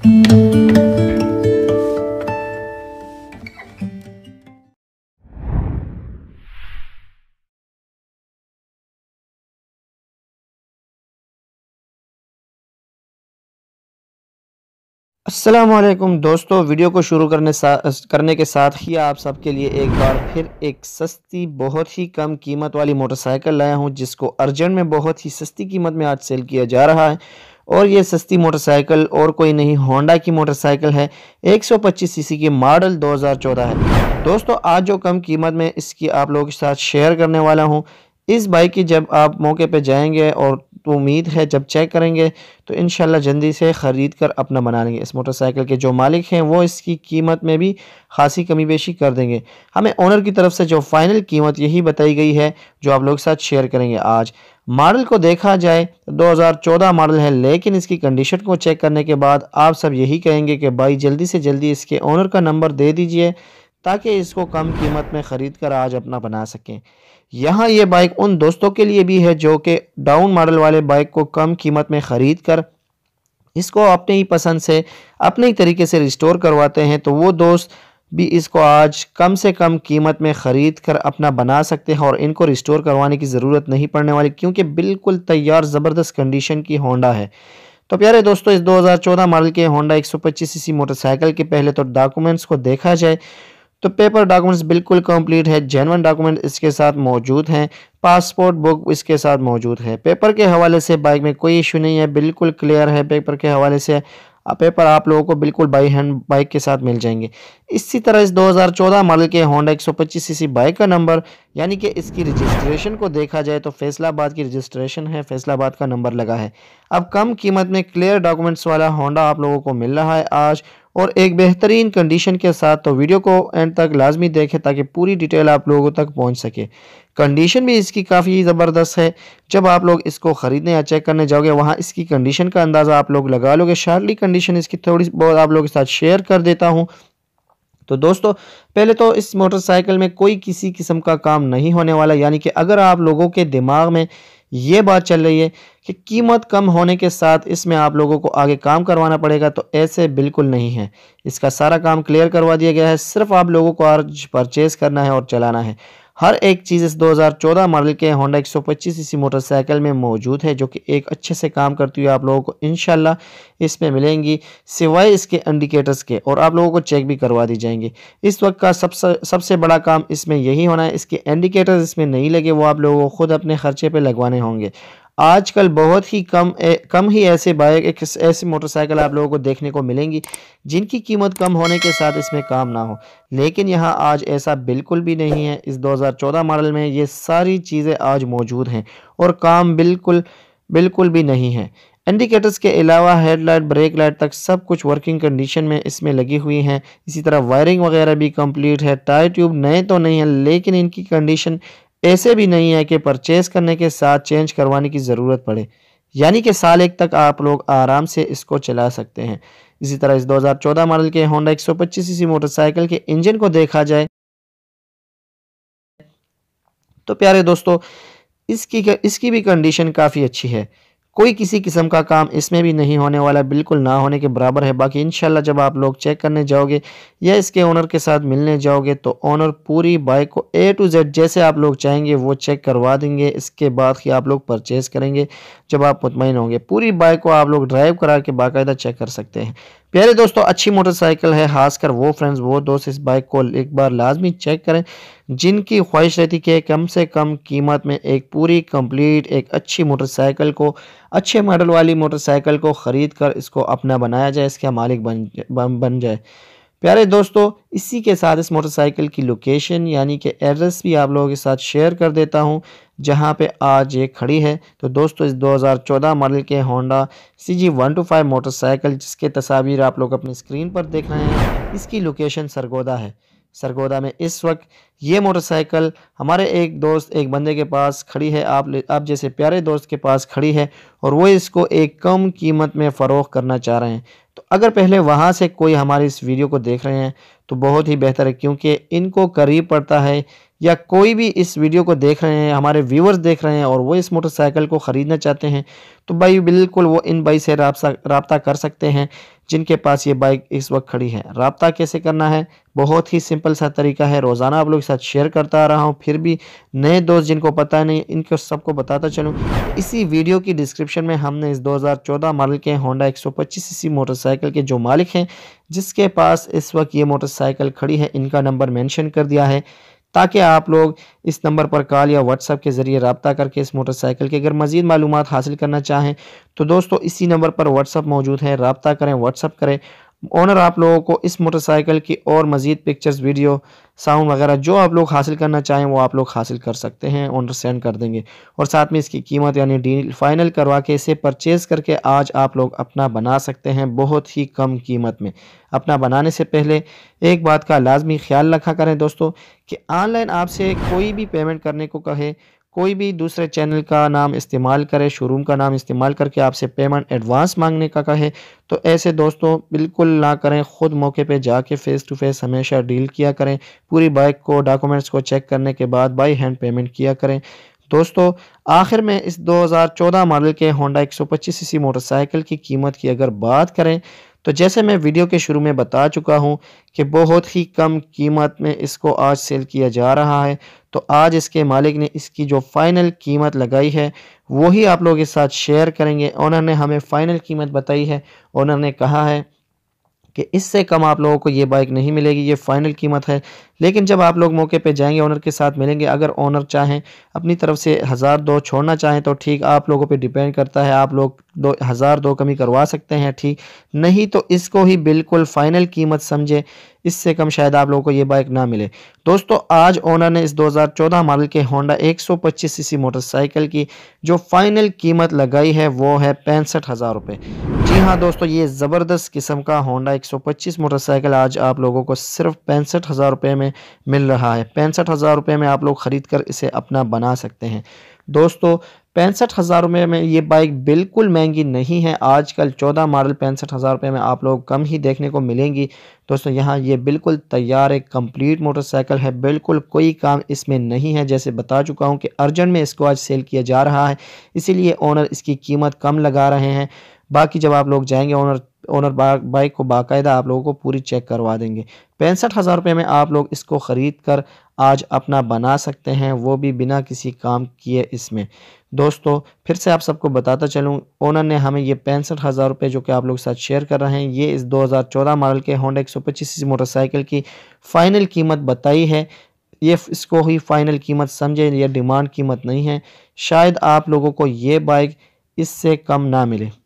असलम दोस्तों वीडियो को शुरू करने करने के साथ ही आप सबके लिए एक बार फिर एक सस्ती बहुत ही कम कीमत वाली मोटरसाइकिल लाया हूं जिसको अर्जेंट में बहुत ही सस्ती कीमत में आज सेल किया जा रहा है और ये सस्ती मोटरसाइकिल और कोई नहीं होंडा की मोटरसाइकिल है 125 सीसी की मॉडल 2014 है दोस्तों आज जो कम कीमत में इसकी आप लोगों के साथ शेयर करने वाला हूँ इस बाइक की जब आप मौके पर जाएंगे और तो उम्मीद है जब चेक करेंगे तो इन जल्दी से ख़रीद कर अपना बना लेंगे इस मोटरसाइकिल के जो मालिक हैं वो इसकी कीमत में भी खासी कमी बेशी कर देंगे हमें ओनर की तरफ से जो फ़ाइनल कीमत यही बताई गई है जो आप लोग के साथ शेयर करेंगे आज मॉडल को देखा जाए तो 2014 मॉडल है लेकिन इसकी कंडीशन को चेक करने के बाद आप सब यही कहेंगे कि भाई जल्दी से जल्दी इसके ओनर का नंबर दे दीजिए ताकि इसको कम कीमत में ख़रीद कर आज अपना बना सकें यहाँ ये बाइक उन दोस्तों के लिए भी है जो कि डाउन मॉडल वाले बाइक को कम कीमत में ख़रीद कर इसको अपने ही पसंद से अपने ही तरीके से रिस्टोर करवाते हैं तो वो दोस्त भी इसको आज कम से कम कीमत में ख़रीद कर अपना बना सकते हैं और इनको रिस्टोर करवाने की ज़रूरत नहीं पड़ने वाली क्योंकि बिल्कुल तैयार ज़बरदस्त कंडीशन की होंडा है तो प्यारे दोस्तों इस 2014 मॉडल के होंडा 125 सीसी मोटरसाइकिल के पहले तो डॉक्यूमेंट्स को देखा जाए तो पेपर डॉक्यूमेंट्स बिल्कुल कंप्लीट है जेनवन डॉक्यूमेंट इसके साथ मौजूद हैं पासपोर्ट बुक इसके साथ मौजूद है पेपर के हवाले से बाइक में कोई इशू नहीं है बिल्कुल क्लियर है पेपर के हवाले से पेपर आप लोगों को बिल्कुल बाई हैंड बाइक के साथ मिल जाएंगे इसी तरह इस 2014 मॉडल के होंडा 125 सीसी बाइक का नंबर यानी कि इसकी रजिस्ट्रेशन को देखा जाए तो फैसलाबाद की रजिस्ट्रेशन है फैसलाबाद का नंबर लगा है अब कम कीमत में क्लियर डॉक्यूमेंट्स वाला होंडा आप लोगों को मिल रहा है आज और एक बेहतरीन कंडीशन के साथ तो वीडियो को एंड तक लाजमी देखें ताकि पूरी डिटेल आप लोगों तक पहुंच सके कंडीशन भी इसकी काफ़ी ज़बरदस्त है जब आप लोग इसको ख़रीदने या चेक करने जाओगे वहाँ इसकी कंडीशन का अंदाज़ा आप लोग लगा लोगे शार्ली कंडीशन इसकी थोड़ी बहुत आप लोगों के साथ शेयर कर देता हूँ तो दोस्तों पहले तो इस मोटरसाइकिल में कोई किसी किस्म का काम नहीं होने वाला यानी कि अगर आप लोगों के दिमाग में ये बात चल रही है कि कीमत कम होने के साथ इसमें आप लोगों को आगे काम करवाना पड़ेगा तो ऐसे बिल्कुल नहीं है इसका सारा काम क्लियर करवा दिया गया है सिर्फ आप लोगों को आज परचेज़ करना है और चलाना है हर एक चीज़ इस 2014 मॉडल के होंडा 125 सीसी मोटरसाइकिल में मौजूद है जो कि एक अच्छे से काम करती हुई आप लोगों को इन इसमें मिलेंगी सिवाय इसके इंडिकेटर्स के और आप लोगों को चेक भी करवा दी जाएंगे इस वक्त का सबसे सबसे बड़ा काम इसमें यही होना है इसके इंडिकेटर्स इसमें नहीं लगे वो आप लोगों को खुद अपने खर्चे पर लगवाने होंगे आजकल बहुत ही कम ए, कम ही ऐसे बाइक ऐसे ऐसी मोटरसाइकिल आप लोगों को देखने को मिलेंगी जिनकी कीमत कम होने के साथ इसमें काम ना हो लेकिन यहाँ आज ऐसा बिल्कुल भी नहीं है इस 2014 मॉडल में ये सारी चीज़ें आज मौजूद हैं और काम बिल्कुल बिल्कुल भी नहीं है इंडिकेटर्स के अलावा हेडलाइट ब्रेक लाइट तक सब कुछ वर्किंग कंडीशन में इसमें लगी हुई हैं इसी तरह वायरिंग वगैरह भी कंप्लीट है टायर ट्यूब नए तो नहीं है लेकिन इनकी कंडीशन ऐसे भी नहीं है कि परचेज़ करने के साथ चेंज करवाने की ज़रूरत पड़े यानी कि साल एक तक आप लोग आराम से इसको चला सकते हैं इसी तरह इस 2014 मॉडल के होंडा 125 सीसी मोटरसाइकिल के इंजन को देखा जाए तो प्यारे दोस्तों इसकी इसकी भी कंडीशन काफ़ी अच्छी है कोई किसी किस्म का काम इसमें भी नहीं होने वाला बिल्कुल ना होने के बराबर है बाकी इन जब आप लोग चेक करने जाओगे या इसके ओनर के साथ मिलने जाओगे तो ओनर पूरी बाइक को ए टू जेड जैसे आप लोग चाहेंगे वो चेक करवा देंगे इसके बाद ही आप लोग परचेज़ करेंगे जब आप मुतमिन होंगे पूरी बाइक को आप लोग ड्राइव करा के बाकायदा चेक कर सकते हैं प्यारे दोस्तों अच्छी मोटरसाइकिल है खासकर वो फ्रेंड्स वो दोस्त इस बाइक को एक बार लाजमी चेक करें जिनकी ख्वाहिश रहती कि कम से कम कीमत में एक पूरी कंप्लीट एक अच्छी मोटरसाइकिल को अच्छे मॉडल वाली मोटरसाइकिल को ख़रीद कर इसको अपना बनाया जाए इसका मालिक बन बन जाए प्यारे दोस्तों इसी के साथ इस मोटरसाइकिल की लोकेशन यानी कि एड्रेस भी आप लोगों के साथ शेयर कर देता हूँ जहां पे आज ये खड़ी है तो दोस्तों इस 2014 मॉडल के Honda C G one two five motorcycle जिसके तस्वीर आप लोग अपनी स्क्रीन पर देख रहे हैं इसकी लोकेशन सरगोदा है सरगोदा में इस वक्त ये मोटरसाइकिल हमारे एक दोस्त एक बंदे के पास खड़ी है आप आप जैसे प्यारे दोस्त के पास खड़ी है और वो इसको एक कम कीमत में फ़रोख करना चाह रहे हैं तो अगर पहले वहाँ से कोई हमारी इस वीडियो को देख रहे हैं तो बहुत ही बेहतर है क्योंकि इनको करीब पड़ता है या कोई भी इस वीडियो को देख रहे हैं हमारे व्यूवर्स देख रहे हैं और वो इस मोटरसाइकिल को ख़रीदना चाहते हैं तो भाई बिल्कुल वो इन भाई से रबता कर सकते हैं जिनके पास ये बाइक इस वक्त खड़ी है रबता कैसे करना है बहुत ही सिंपल सा तरीका है रोज़ाना आप लोग के साथ शेयर करता आ रहा हूँ फिर भी नए दोस्त जिनको पता नहीं इनको सबको बताता चलूँ इसी वीडियो की डिस्क्रिप्शन में हमने इस 2014 मॉडल के होंडा 125 सीसी मोटरसाइकिल के जो मालिक हैं जिसके पास इस वक्त ये मोटरसाइकिल खड़ी है इनका नंबर मैंशन कर दिया है ताकि आप लोग इस नंबर पर कॉल या व्हाट्सअप के ज़रिए रबता करके इस मोटरसाइकिल की अगर मज़ीद मालूम हासिल करना चाहें तो दोस्तों इसी नंबर पर व्हाट्सअप मौजूद है रबता करें व्हाट्सअप करें ओनर आप लोगों को इस मोटरसाइकिल की और मज़ीद पिक्चर्स वीडियो साउंड वगैरह जो आप लोग हासिल करना चाहें वो आप लोग हासिल कर सकते हैं ऑनर सेंड कर देंगे और साथ में इसकी कीमत यानी डील फाइनल करवा के इसे परचेज़ करके आज आप लोग अपना बना सकते हैं बहुत ही कम कीमत में अपना बनाने से पहले एक बात का लाजमी ख्याल रखा करें दोस्तों कि ऑनलाइन आपसे कोई भी पेमेंट करने को कहे कोई भी दूसरे चैनल का नाम इस्तेमाल करे शोरूम का नाम इस्तेमाल करके आपसे पेमेंट एडवांस मांगने का कहे तो ऐसे दोस्तों बिल्कुल ना करें ख़ुद मौके पे जाके फ़ेस टू फेस हमेशा डील किया करें पूरी बाइक को डॉक्यूमेंट्स को चेक करने के बाद बाई हैंड पेमेंट किया करें दोस्तों आखिर में इस 2014 मॉडल के होंडा 125 सीसी मोटरसाइकिल की कीमत की अगर बात करें तो जैसे मैं वीडियो के शुरू में बता चुका हूं कि बहुत ही कम कीमत में इसको आज सेल किया जा रहा है तो आज इसके मालिक ने इसकी जो फ़ाइनल कीमत लगाई है वही आप लोगों के साथ शेयर करेंगे ऑनर ने हमें फ़ाइनल कीमत बताई है ऑनर ने कहा है कि इससे कम आप लोगों को ये बाइक नहीं मिलेगी ये फ़ाइनल कीमत है लेकिन जब आप लोग मौके पे जाएंगे ओनर के साथ मिलेंगे अगर ओनर चाहें अपनी तरफ से हज़ार दो छोड़ना चाहें तो ठीक आप लोगों पे डिपेंड करता है आप लोग दो हज़ार दो कमी करवा सकते हैं ठीक नहीं तो इसको ही बिल्कुल फ़ाइनल कीमत समझें इससे कम शायद आप लोगों को ये बाइक ना मिले दोस्तों आज ओनर ने इस 2014 मॉडल के होंडा 125 सीसी मोटरसाइकिल की जो फाइनल कीमत लगाई है वो है पैंसठ हज़ार रुपये जी हाँ दोस्तों ये ज़बरदस्त किस्म का होंडा 125 मोटरसाइकिल आज आप लोगों को सिर्फ पैंसठ हज़ार रुपये में में मिल रहा है पैंसठ हज़ार रुपये में आप लोग ख़रीद कर इसे अपना बना सकते हैं दोस्तों पैंसठ हज़ार रुपये में ये बाइक बिल्कुल महंगी नहीं है आजकल चौदह मॉडल पैंसठ हज़ार रुपये में आप लोग कम ही देखने को मिलेंगी दोस्तों यहाँ ये बिल्कुल तैयार एक कंप्लीट मोटरसाइकिल है बिल्कुल कोई काम इसमें नहीं है जैसे बता चुका हूँ कि अर्जेंट में इसको आज सेल किया जा रहा है इसीलिए ओनर इसकी कीमत कम लगा रहे हैं बाकी जब आप लोग जाएंगे ओनर ओनर बाइक को बाकायदा आप लोगों को पूरी चेक करवा देंगे पैंसठ हज़ार रुपये में आप लोग इसको ख़रीद कर आज अपना बना सकते हैं वो भी बिना किसी काम किए इसमें दोस्तों फिर से आप सबको बताता चलूँ ओनर ने हमें ये पैंसठ हज़ार रुपये जो कि आप लोग साथ शेयर कर रहे हैं ये इस 2014 मॉडल के होंडा एक सौ मोटरसाइकिल की फ़ाइनल कीमत बताई है ये इसको ही फ़ाइनल कीमत समझे यह डिमांड कीमत नहीं है शायद आप लोगों को ये बाइक इससे कम ना मिले